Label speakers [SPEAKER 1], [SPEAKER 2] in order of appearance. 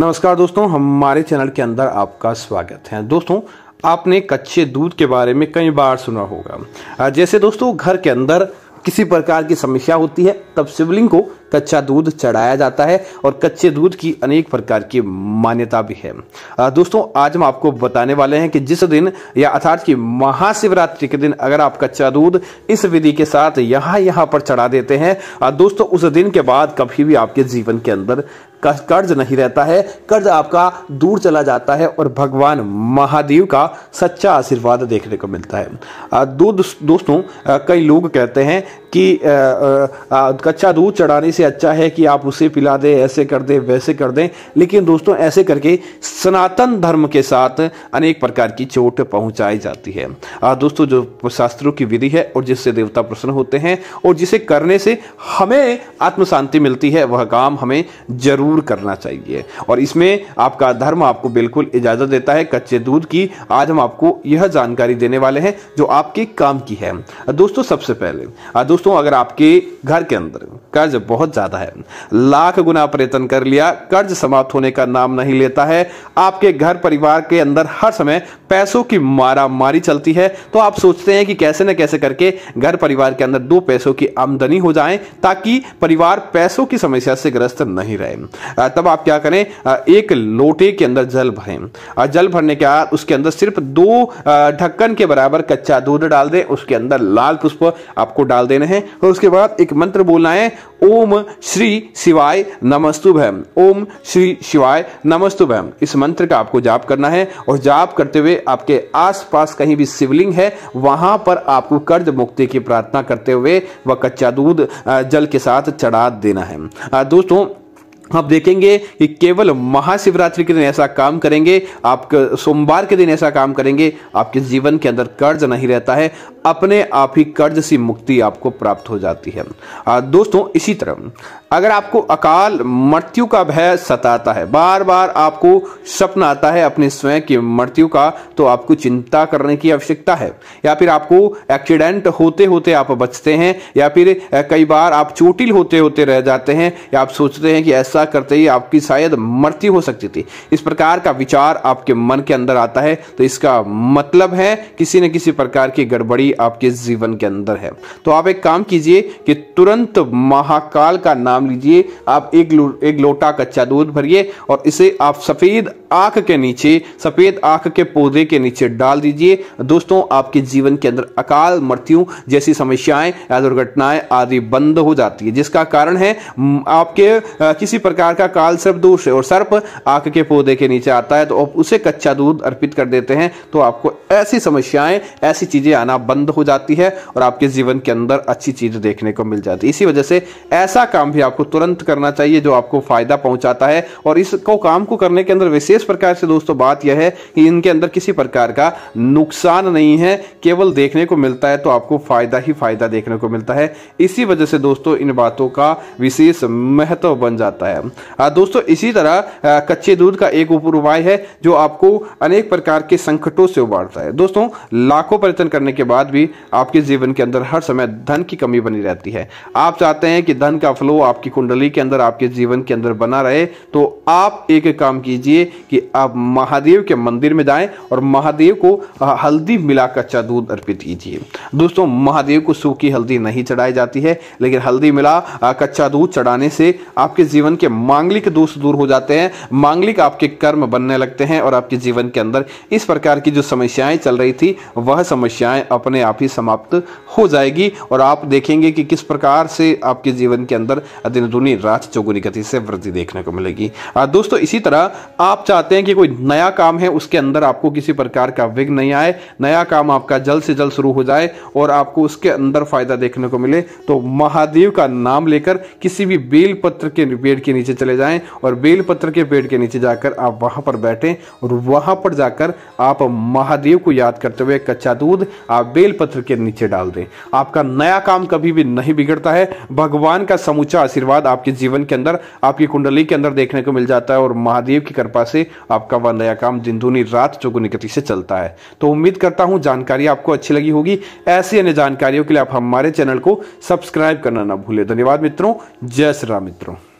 [SPEAKER 1] नमस्कार दोस्तों हमारे चैनल के अंदर आपका स्वागत है दोस्तों आपने कच्चे दूध के बारे में कई बार सुना होगा जैसे दोस्तों घर के अंदर किसी प्रकार की समस्या होती है तब शिवलिंग को कच्चा दूध चढ़ाया जाता है और कच्चे दूध की अनेक प्रकार की मान्यता भी है दोस्तों आज हम आपको बताने वाले हैं कि जिस दिन या अर्थात की महाशिवरात्रि के दिन अगर आप कच्चा दूध इस विधि के साथ यहाँ यहाँ पर चढ़ा देते हैं दोस्तों उस दिन के बाद कभी भी आपके जीवन के अंदर कर्ज नहीं रहता है कर्ज आपका दूर चला जाता है और भगवान महादेव का सच्चा आशीर्वाद देखने को मिलता है दो दोस्तों कई लोग कहते हैं कि कच्चा दूध चढ़ाने से अच्छा है कि आप उसे पिला दें ऐसे कर दें वैसे कर दें लेकिन दोस्तों ऐसे करके सनातन धर्म के साथ अनेक प्रकार की चोट पहुंचाई जाती है दोस्तों जो शास्त्रों की विधि है और जिससे देवता प्रसन्न होते हैं और जिसे करने से हमें आत्म शांति मिलती है वह काम हमें जरूर करना चाहिए और इसमें आपका धर्म आपको बिल्कुल इजाज़त देता है कच्चे दूध की आज हम आपको यह जानकारी देने वाले हैं जो आपके काम की है दोस्तों सबसे पहले दोस्तों दोस्तों अगर आपके घर के अंदर कर्ज बहुत ज़्यादा है लाख गुना प्रयत्न कर लिया कर्ज समाप्त होने का नाम नहीं लेता है आपके घर परिवार के अंदर हर समय पैसों की मारामारी चलती है तो आप सोचते हैं कि कैसे न कैसे करके घर परिवार के अंदर दो पैसों की आमदनी हो जाए ताकि परिवार पैसों की समस्या से ग्रस्त नहीं रहे तब आप क्या करें एक लोटे के अंदर जल भरें जल भरने के बाद उसके अंदर सिर्फ दो ढक्कन के बराबर कच्चा दूध डाल दें उसके अंदर लाल पुष्प आपको डाल देने है और उसके बाद एक मंत्र बोलना है ओम श्री शिवाय नमस्तुभम ओम श्री शिवाय नमस्तुभम इस मंत्र का आपको जाप करना है और जाप करते हुए आपके आसपास कहीं भी शिवलिंग है वहां पर आपको कर्ज मुक्ति की प्रार्थना करते हुए वह कच्चा दूध जल के साथ चढ़ा देना है दोस्तों आप देखेंगे कि केवल महाशिवरात्रि के दिन ऐसा काम करेंगे आप सोमवार के दिन ऐसा काम करेंगे आपके जीवन के अंदर कर्ज नहीं रहता है अपने आप ही कर्ज सी मुक्ति आपको प्राप्त हो जाती है आ, दोस्तों इसी तरह अगर आपको अकाल मृत्यु का भय सताता है बार बार आपको सपना आता है अपने स्वयं की मृत्यु का तो आपको चिंता करने की आवश्यकता है या फिर आपको एक्सीडेंट होते होते आप बचते हैं या फिर कई बार आप चोटिल होते होते रह जाते हैं या आप सोचते हैं कि ऐसा फैसला करते ही आपकी शायद मृत्यु हो सकती थी इस प्रकार का विचार आपके मन के अंदर आता है तो इसका मतलब है किसी न किसी प्रकार की गड़बड़ी आपके जीवन के अंदर है तो आप एक काम कीजिए कि तुरंत महाकाल का नाम लीजिए आप एक लो, एक लोटा कच्चा दूध भरिए और इसे आप सफ़ेद आंख के नीचे सफ़ेद आंख के पौधे के नीचे डाल दीजिए दोस्तों आपके जीवन के अंदर अकाल मृत्यु जैसी समस्याएं या दुर्घटनाएं आदि बंद हो जाती है जिसका कारण है आपके किसी प्रकार का काल सर्प दोष और सर्प आंख के पौधे के नीचे आता है तो आप उसे कच्चा दूध अर्पित कर देते हैं तो आपको ऐसी समस्याएं ऐसी चीज़ें आना बंद हो जाती है और आपके जीवन के अंदर अच्छी चीज़ देखने को मिल जाती है इसी वजह से ऐसा काम भी आपको तुरंत करना चाहिए जो आपको फ़ायदा पहुंचाता है और इसको काम को करने के अंदर विशेष प्रकार से दोस्तों बात यह है कि इनके अंदर किसी प्रकार का नुकसान नहीं है केवल देखने को मिलता है तो आपको फ़ायदा ही फ़ायदा देखने को मिलता है इसी वजह से दोस्तों इन बातों का विशेष महत्व बन जाता है दोस्तों इसी तरह कच्चे दूध का एक उपाय है जो आपको अनेक प्रकार के संकटों से उबारता है दोस्तों लाखों प्रयत्न करने के बाद भी आपके जीवन के अंदर हर समय धन की कमी बनी रहती है आप चाहते हैं कि धन का फ्लो आपकी कुंडली के अंदर आपके जीवन के अंदर बना रहे तो आप एक काम कीजिए कि आप महादेव के मंदिर में जाएं और महादेव को हल्दी मिला कच्चा दूध अर्पित कीजिए दोस्तों महादेव को सूखी हल्दी नहीं चढ़ाई जाती है लेकिन हल्दी मिला कच्चा दूध चढ़ाने से आपके जीवन के मांगलिक दोष दूर हो जाते हैं मांगलिक आपके कर्म बनने लगते हैं और आपके जीवन के अंदर इस प्रकार की जो समस्याएं चल रही थी वह समस्याएं अपने आप ही समाप्त हो जाएगी और आप देखेंगे कि किस प्रकार प्रकार से आपके जीवन के अंदर दिन रात चौगुनी गति से वृद्धि देखने को मिलेगी दोस्तों इसी तरह आप चाहते हैं कि कोई नया काम है उसके अंदर आपको किसी प्रकार का विघ्न नहीं आए नया काम आपका जल्द से जल्द शुरू हो जाए और आपको उसके अंदर फायदा देखने को मिले तो महादेव का नाम लेकर किसी भी बेल पत्र के पेड़ के नीचे चले जाएं और बेल पत्र के पेड़ के नीचे जाकर आप वहां पर बैठें और वहां पर जाकर आप महादेव को याद करते हुए कच्चा दूध आप बेल पत्र के नीचे डाल दें आपका नया काम कभी भी नहीं बिगड़ बिगड़ता है भगवान का समूचा आशीर्वाद आपके जीवन के अंदर आपकी कुंडली के अंदर देखने को मिल जाता है और महादेव की कृपा से आपका वह नया काम दिन रात चौगुनी गति से चलता है तो उम्मीद करता हूँ जानकारी आपको अच्छी लगी होगी ऐसी अन्य जानकारियों के लिए आप हमारे चैनल को सब्सक्राइब करना ना भूलें धन्यवाद मित्रों जय श्री राम मित्रों